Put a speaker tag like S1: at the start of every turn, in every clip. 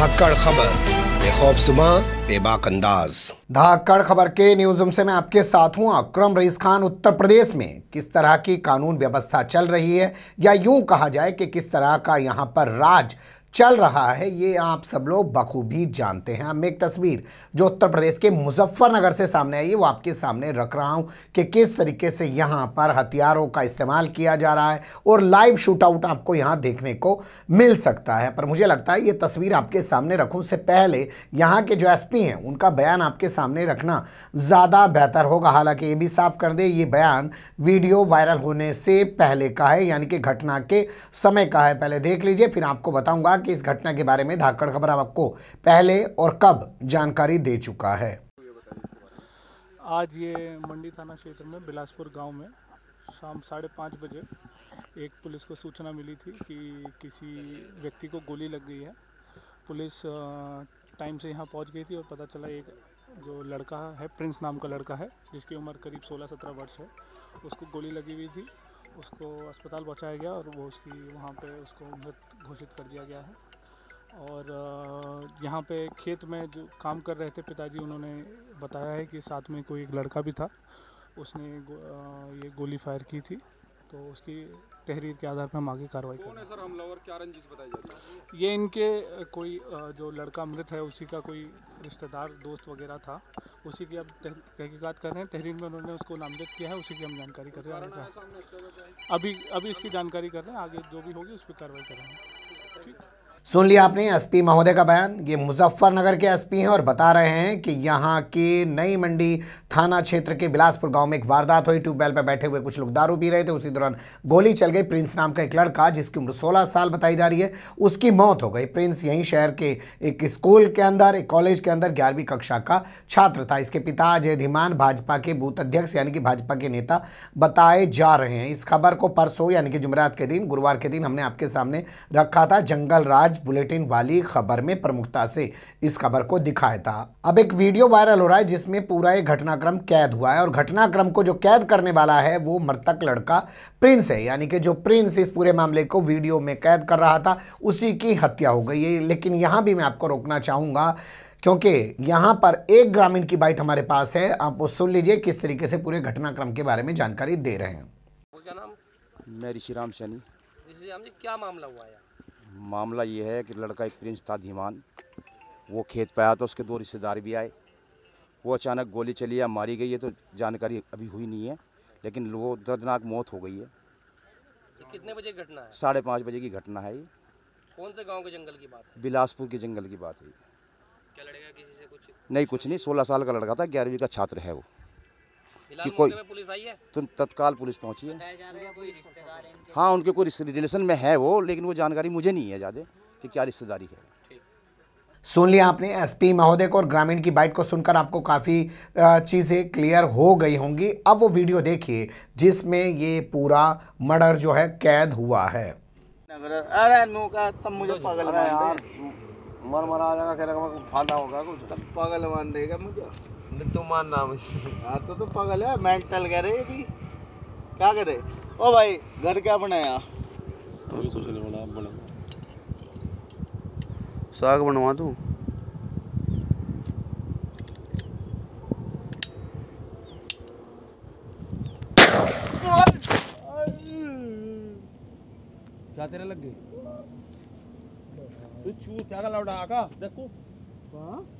S1: धाकड़ खबर सुबह बेबाक अंदाज धाकड़ खबर के न्यूज रूम से मैं आपके साथ हूं अक्रम रईस खान उत्तर प्रदेश में किस तरह की कानून व्यवस्था चल रही है या यूं कहा जाए कि किस तरह का यहां पर राज चल रहा है ये आप सब लोग बखूबी जानते हैं अब मैं एक तस्वीर जो उत्तर प्रदेश के मुजफ्फरनगर से सामने आई है वो आपके सामने रख रहा हूँ कि किस तरीके से यहाँ पर हथियारों का इस्तेमाल किया जा रहा है और लाइव शूटआउट आपको यहाँ देखने को मिल सकता है पर मुझे लगता है ये तस्वीर आपके सामने रखूँ से पहले यहाँ के जो एस हैं उनका बयान आपके सामने रखना ज़्यादा बेहतर होगा हालाँकि ये भी साफ कर दे ये बयान वीडियो वायरल होने से पहले का है यानी कि घटना के समय का है पहले देख लीजिए फिर आपको बताऊँगा कि इस घटना के बारे में धाकड़ खबर आपको पहले और कब जानकारी दे चुका है
S2: आज ये मंडी थाना क्षेत्र में बिलासपुर गांव में शाम साढ़े पाँच बजे एक पुलिस को सूचना मिली थी कि किसी व्यक्ति को गोली लग गई है पुलिस टाइम से यहां पहुंच गई थी और पता चला एक जो लड़का है प्रिंस नाम का लड़का है जिसकी उम्र करीब 16-17 वर्ष है उसको गोली लगी हुई थी उसको अस्पताल पहुंचाया गया और वो उसकी वहाँ पे उसको मृत घोषित कर दिया गया है और यहाँ पे खेत में जो काम कर रहे थे पिताजी उन्होंने बताया है कि साथ में कोई एक लड़का भी था उसने ये गोली फायर की थी तो उसकी तहरीर के आधार पर हम आगे कार्रवाई कौन है सर हमलावर क्या रंजिश बताई जाती है ये इनके कोई जो लड़का मृत है उसी का कोई रिश्तेदार दोस्त वगैरह था उसी की अब तहकीकत कर रहे हैं तहरीर में उन्होंने उसको नामजद किया है उसी की हम जानकारी कर रहे हैं अभी अभी इसकी जानकारी कर रहे हैं आगे जो भी होगी उस पर कार्रवाई कर रहे हैं
S1: सुन लिया आपने एसपी महोदय का बयान ये मुजफ्फरनगर के एसपी हैं और बता रहे हैं कि यहाँ के नई मंडी थाना क्षेत्र के बिलासपुर गांव में एक वारदात हुई ट्यूबवेल पर बैठे हुए कुछ लोग दारू पी रहे थे उसी दौरान गोली चल गई प्रिंस नाम का एक लड़का जिसकी उम्र 16 साल बताई जा रही है उसकी मौत हो गई प्रिंस यहीं शहर के एक स्कूल के अंदर एक कॉलेज के अंदर ग्यारहवीं कक्षा का छात्र था इसके पिता अजय धीमान भाजपा के बूथ अध्यक्ष यानी कि भाजपा के नेता बताए जा रहे हैं इस खबर को परसों यानी कि जुमेरात के दिन गुरुवार के दिन हमने आपके सामने रखा था जंगल राज आज बुलेटिन वाली खबर में प्रमुखता से इस खबर को दिखाया था अब एक वीडियो वायरल हो रहा है जिसमें पूरा एक घटनाक्रम कैद हुआ है और घटनाक्रम को जो कैद करने वाला है वो मृतक लड़का प्रिंस है यानी कि जो प्रिंस इस पूरे मामले को वीडियो में कैद कर रहा था उसी की हत्या हो गई है लेकिन यहाँ भी मैं आपको रोकना चाहूँगा क्योंकि यहाँ पर एक ग्रामीण की बाइट हमारे पास है आप वो सुन लीजिए किस तरीके से पूरे घटनाक्रम के बारे में जानकारी दे रहे हैं क्या नाम मैं ऋषि राम सैनी
S2: ऋषि राम जी क्या मामला हुआ है
S1: मामला ये है कि लड़का एक प्रिंस था धीमान वो खेत पे आया था तो उसके दो रिश्तेदार भी आए वो अचानक गोली चली या मारी गई है तो जानकारी अभी हुई नहीं है लेकिन वो दर्दनाक मौत हो गई है कितने बजे घटना है साढ़े पाँच बजे की घटना है ये कौन से गाँव के जंगल की बात है बिलासपुर के जंगल की बात है क्या लड़का किसी से कुछ नहीं कुछ नहीं सोलह साल का लड़का था ग्यारहवीं का छात्र है वो कि कोई पुलिस आई है तो तत्काल पुलिस पहुंची है हाँ उनके कोई रिलेशन में है वो लेकिन वो जानकारी मुझे नहीं है ज़्यादा कि क्या रिश्तेदारी है सुन लिया आपने एसपी महोदय को और ग्रामीण की बाइट को सुनकर आपको काफ़ी चीज़ें क्लियर हो गई होंगी अब वो वीडियो देखिए जिसमें ये पूरा मर्डर जो है कैद हुआ है अरे तब मुझे
S2: पागल यार मर मरा जाएगा कह रहा होगा कुछ पागल मान देगा मुझे
S1: नितू मान नाम हाँ तो तो पागल है मेंटल करे भी क्या करे ओ भाई घर क्या बनाया
S2: साग बनवा तू क्या तेरे लग गई चू क्या लौटा आका देखो वाह हाँ?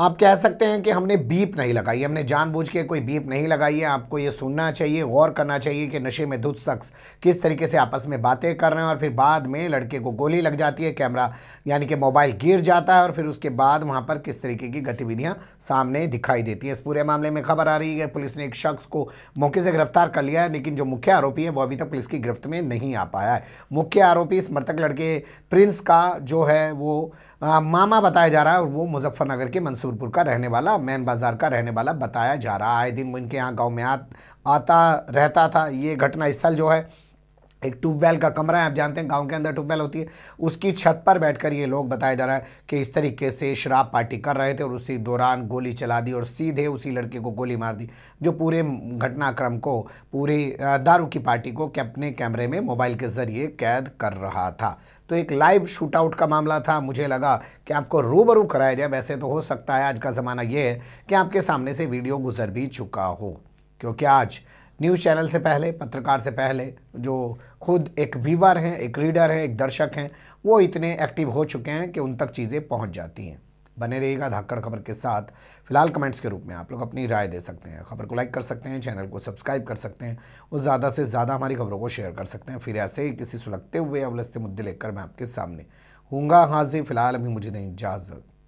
S1: आप कह सकते हैं कि हमने बीप नहीं लगाई हमने जानबूझ के कोई बीप नहीं लगाई है आपको ये सुनना चाहिए गौर करना चाहिए कि नशे में धुत शख्स किस तरीके से आपस में बातें कर रहे हैं और फिर बाद में लड़के को गोली लग जाती है कैमरा यानी कि मोबाइल गिर जाता है और फिर उसके बाद वहाँ पर किस तरीके की गतिविधियाँ सामने दिखाई देती हैं इस पूरे मामले में खबर आ रही है पुलिस ने एक शख्स को मौके से गिरफ्तार कर लिया है लेकिन जो मुख्य आरोपी है वो अभी तक पुलिस की गिरफ्त में नहीं आ पाया है मुख्य आरोपी इस मृतक लड़के प्रिंस का जो है वो आ, मामा बताया जा रहा है और वो मुजफ्फरनगर के मंसूरपुर का रहने वाला मैन बाज़ार का रहने वाला बताया जा रहा है आए दिन इनके यहाँ गाँव में आ, आता रहता था ये घटना स्थल जो है एक ट्यूबवेल का कमरा है आप जानते हैं गांव के अंदर ट्यूबवेल होती है उसकी छत पर बैठकर ये लोग बताया जा रहा है कि इस तरीके से शराब पार्टी कर रहे थे और उसी दौरान गोली चला दी और सीधे उसी लड़के को गोली मार दी जो पूरे घटनाक्रम को पूरी दारू की पार्टी को अपने कैमरे में मोबाइल के ज़रिए कैद कर रहा था तो एक लाइव शूटआउट का मामला था मुझे लगा कि आपको रूबरू कराया जाए वैसे तो हो सकता है आज का ज़माना ये है कि आपके सामने से वीडियो गुजर भी चुका हो क्योंकि आज न्यूज़ चैनल से पहले पत्रकार से पहले जो खुद एक व्यूवर हैं एक रीडर हैं एक दर्शक हैं वो इतने एक्टिव हो चुके हैं कि उन तक चीज़ें पहुंच जाती हैं बने रहिएगा धाकड़ खबर के साथ फिलहाल कमेंट्स के रूप में आप लोग अपनी राय दे सकते हैं खबर को लाइक कर सकते हैं चैनल को सब्सक्राइब कर सकते हैं और ज़्यादा से ज़्यादा हमारी खबरों को शेयर कर सकते हैं फिर ऐसे ही किसी सुलगते हुए अवलस्ते मुद्दे लेकर मैं आपके सामने हूँगा हाजिर फिलहाल अभी मुझे नहीं इजाज़त